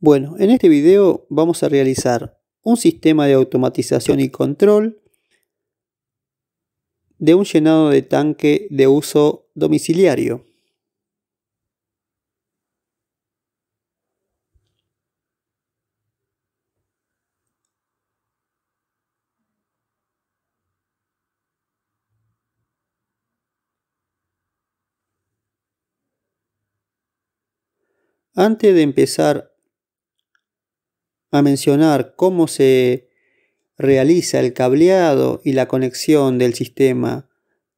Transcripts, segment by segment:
Bueno, en este video vamos a realizar un sistema de automatización y control de un llenado de tanque de uso domiciliario. Antes de empezar a mencionar cómo se realiza el cableado y la conexión del sistema,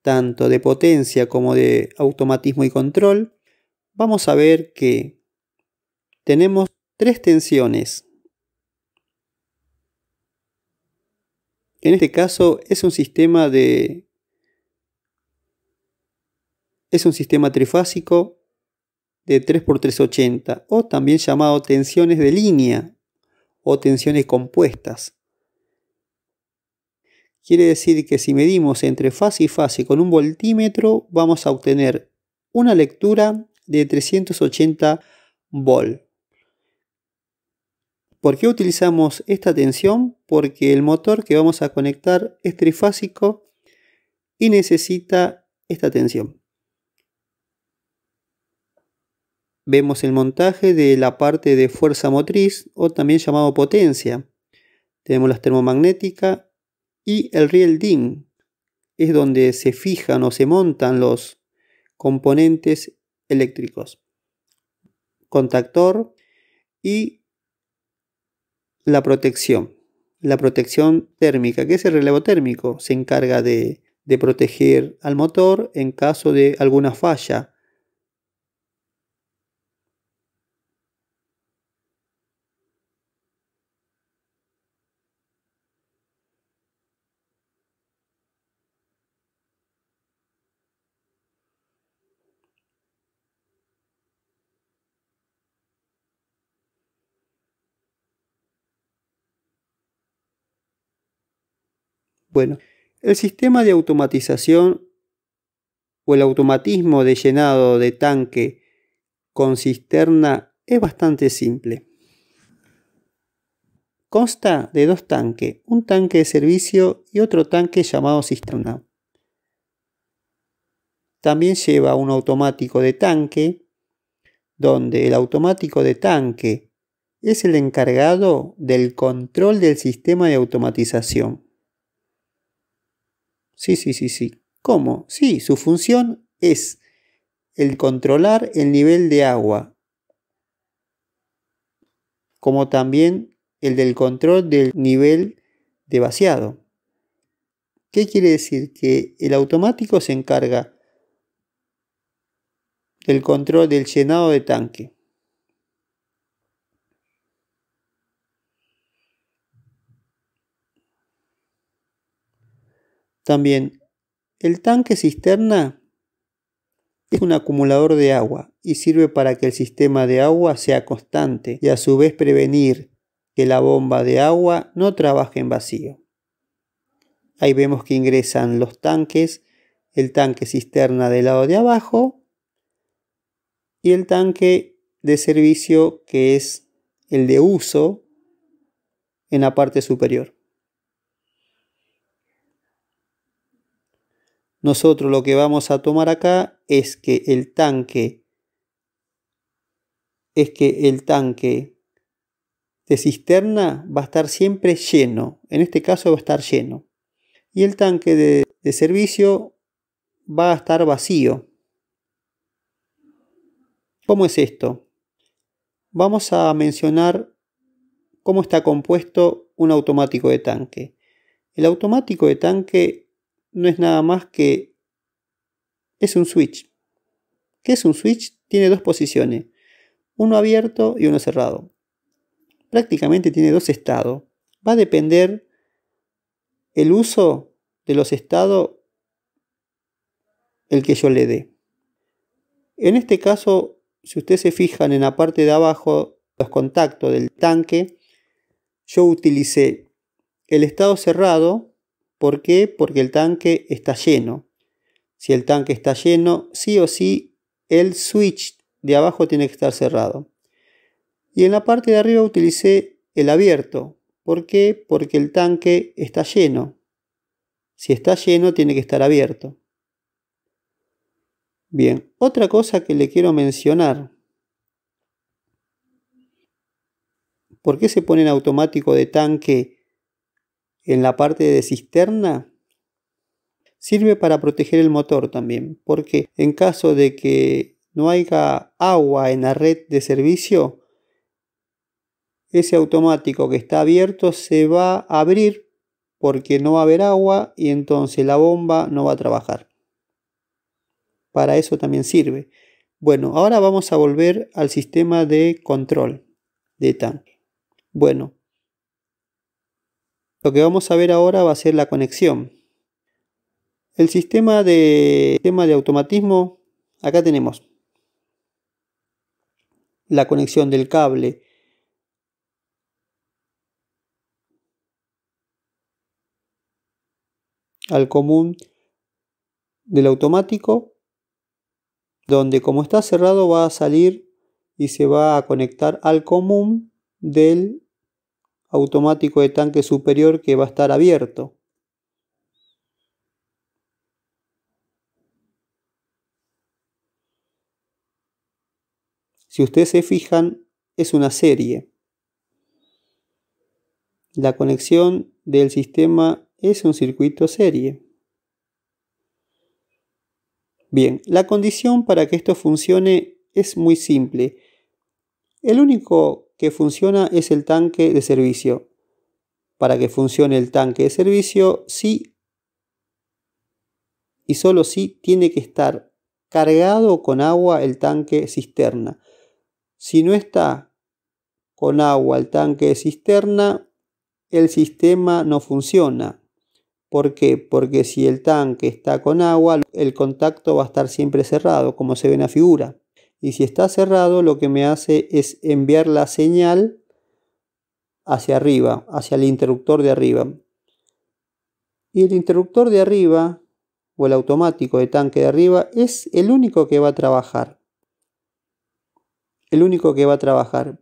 tanto de potencia como de automatismo y control, vamos a ver que tenemos tres tensiones. En este caso es un sistema de es un sistema trifásico de 3x380 o también llamado tensiones de línea o tensiones compuestas. Quiere decir que si medimos entre fase y fase con un voltímetro, vamos a obtener una lectura de 380 volt. ¿Por qué utilizamos esta tensión? Porque el motor que vamos a conectar es trifásico y necesita esta tensión. vemos el montaje de la parte de fuerza motriz o también llamado potencia. Tenemos la termomagnética y el riel DIN. Es donde se fijan o se montan los componentes eléctricos. Contactor y la protección. La protección térmica, que es el relevo térmico, se encarga de proteger al motor en caso de alguna falla Bueno, el sistema de automatización o el automatismo de llenado de tanque con cisterna es bastante simple. Consta de dos tanques, un tanque de servicio y otro tanque llamado cisterna. También lleva un automático de tanque, donde el automático de tanque es el encargado del control del sistema de automatización. Sí, sí, sí, sí. ¿Cómo? Sí, su función es el controlar el nivel de agua, como también el del control del nivel de vaciado. ¿Qué quiere decir? Que el automático se encarga del control del llenado de tanque. También, el tanque cisterna es un acumulador de agua y sirve para que el sistema de agua sea constante y a su vez prevenir que la bomba de agua no trabaje en vacío. Ahí vemos que ingresan los tanques, el tanque cisterna del lado de abajo y el tanque de servicio que es el de uso en la parte superior. Nosotros lo que vamos a tomar acá es que el tanque es que el tanque de cisterna va a estar siempre lleno. En este caso va a estar lleno. Y el tanque de, de servicio va a estar vacío. ¿Cómo es esto? Vamos a mencionar cómo está compuesto un automático de tanque. El automático de tanque no es nada más que es un switch. ¿Qué es un switch? Tiene dos posiciones, uno abierto y uno cerrado. Prácticamente tiene dos estados. Va a depender el uso de los estados el que yo le dé. En este caso, si ustedes se fijan en la parte de abajo, los contactos del tanque, yo utilicé el estado cerrado ¿Por qué? Porque el tanque está lleno. Si el tanque está lleno, sí o sí, el switch de abajo tiene que estar cerrado. Y en la parte de arriba utilicé el abierto. ¿Por qué? Porque el tanque está lleno. Si está lleno, tiene que estar abierto. Bien, otra cosa que le quiero mencionar. ¿Por qué se pone en automático de tanque en la parte de cisterna sirve para proteger el motor también, porque en caso de que no haya agua en la red de servicio, ese automático que está abierto se va a abrir porque no va a haber agua y entonces la bomba no va a trabajar. Para eso también sirve. Bueno, ahora vamos a volver al sistema de control de tanque. Bueno, lo que vamos a ver ahora va a ser la conexión. El sistema de, sistema de automatismo, acá tenemos la conexión del cable al común del automático donde como está cerrado va a salir y se va a conectar al común del automático de tanque superior que va a estar abierto. Si ustedes se fijan, es una serie. La conexión del sistema es un circuito serie. Bien, la condición para que esto funcione es muy simple. El único que funciona es el tanque de servicio. Para que funcione el tanque de servicio, sí y solo sí tiene que estar cargado con agua el tanque cisterna. Si no está con agua el tanque de cisterna, el sistema no funciona. ¿Por qué? Porque si el tanque está con agua, el contacto va a estar siempre cerrado, como se ve en la figura y si está cerrado lo que me hace es enviar la señal hacia arriba, hacia el interruptor de arriba. Y el interruptor de arriba o el automático de tanque de arriba es el único que va a trabajar. El único que va a trabajar.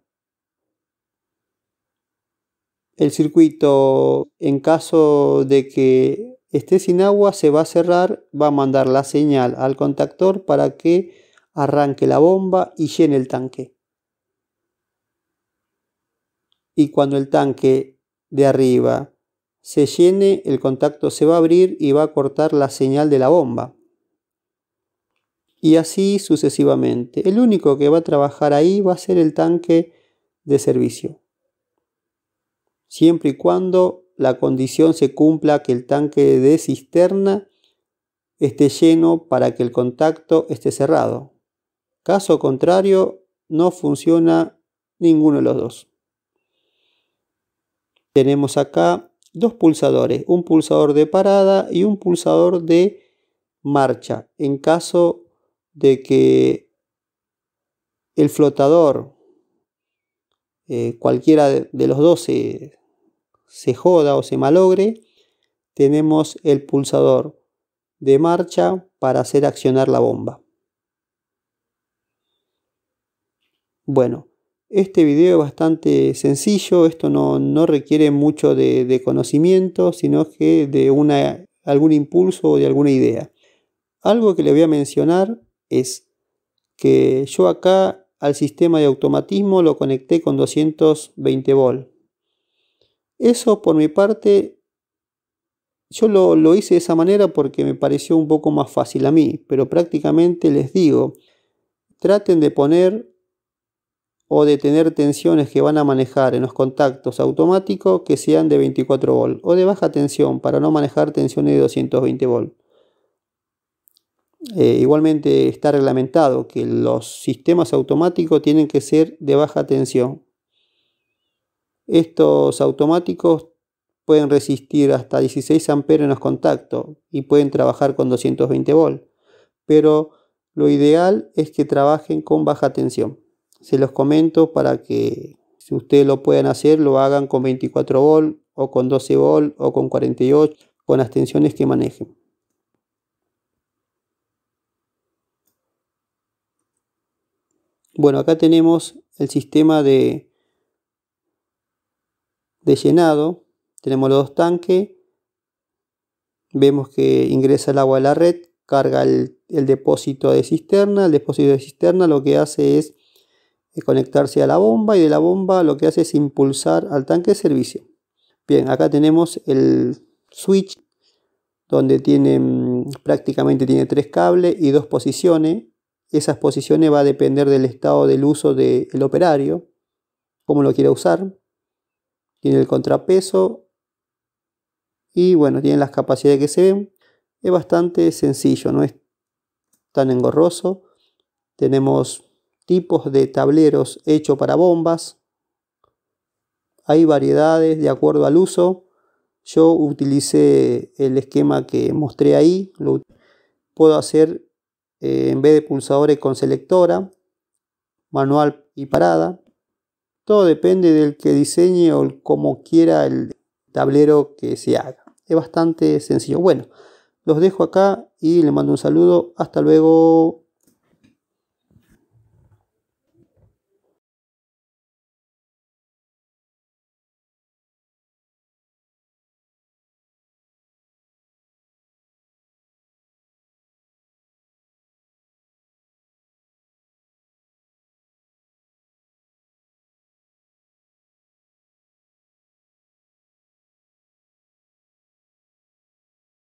El circuito en caso de que esté sin agua se va a cerrar, va a mandar la señal al contactor para que arranque la bomba y llene el tanque. Y cuando el tanque de arriba se llene, el contacto se va a abrir y va a cortar la señal de la bomba. Y así sucesivamente. El único que va a trabajar ahí va a ser el tanque de servicio. Siempre y cuando la condición se cumpla que el tanque de cisterna esté lleno para que el contacto esté cerrado. Caso contrario, no funciona ninguno de los dos. Tenemos acá dos pulsadores, un pulsador de parada y un pulsador de marcha. En caso de que el flotador, eh, cualquiera de los dos se, se joda o se malogre, tenemos el pulsador de marcha para hacer accionar la bomba. Bueno, este video es bastante sencillo, esto no, requiere mucho de, conocimiento, sino que de una, algún impulso o de alguna idea. Algo que le voy a mencionar es que yo acá al sistema de automatismo lo conecté con 220 v Eso por mi parte, yo lo, lo hice de esa manera porque me pareció un poco más fácil a mí, pero prácticamente les digo, traten de poner o de tener tensiones que van a manejar en los contactos automáticos que sean de 24 volt o de baja tensión para no manejar tensiones de 220 volt. Eh, igualmente está reglamentado que los sistemas automáticos tienen que ser de baja tensión. Estos automáticos pueden resistir hasta 16 amperes en los contactos y pueden trabajar con 220 volt, pero lo ideal es que trabajen con baja tensión se los comento para que si ustedes lo pueden hacer, lo hagan con 24 volt o con 12 volt o con 48, con las tensiones que manejen. Bueno, acá tenemos el sistema de, de llenado. Tenemos los dos tanques. Vemos que ingresa el agua a la red, carga el depósito de cisterna. El depósito de cisterna lo que hace es es conectarse a la bomba y de la bomba lo que hace es impulsar al tanque de servicio. Bien, acá tenemos el switch donde tiene mm, prácticamente tiene tres cables y dos posiciones. Esas posiciones va a depender del estado del uso del operario, como lo quiera usar. Tiene el contrapeso y bueno, tiene las capacidades que se ven. Es bastante sencillo, no es tan engorroso. Tenemos tipos de tableros hecho para bombas. Hay variedades de acuerdo al uso. Yo utilicé el esquema que mostré ahí. Lo puedo hacer eh, en vez de pulsadores con selectora, manual y parada. Todo depende del que diseñe o como quiera el tablero que se haga. Es bastante sencillo. Bueno, los dejo acá y le mando un saludo. Hasta luego.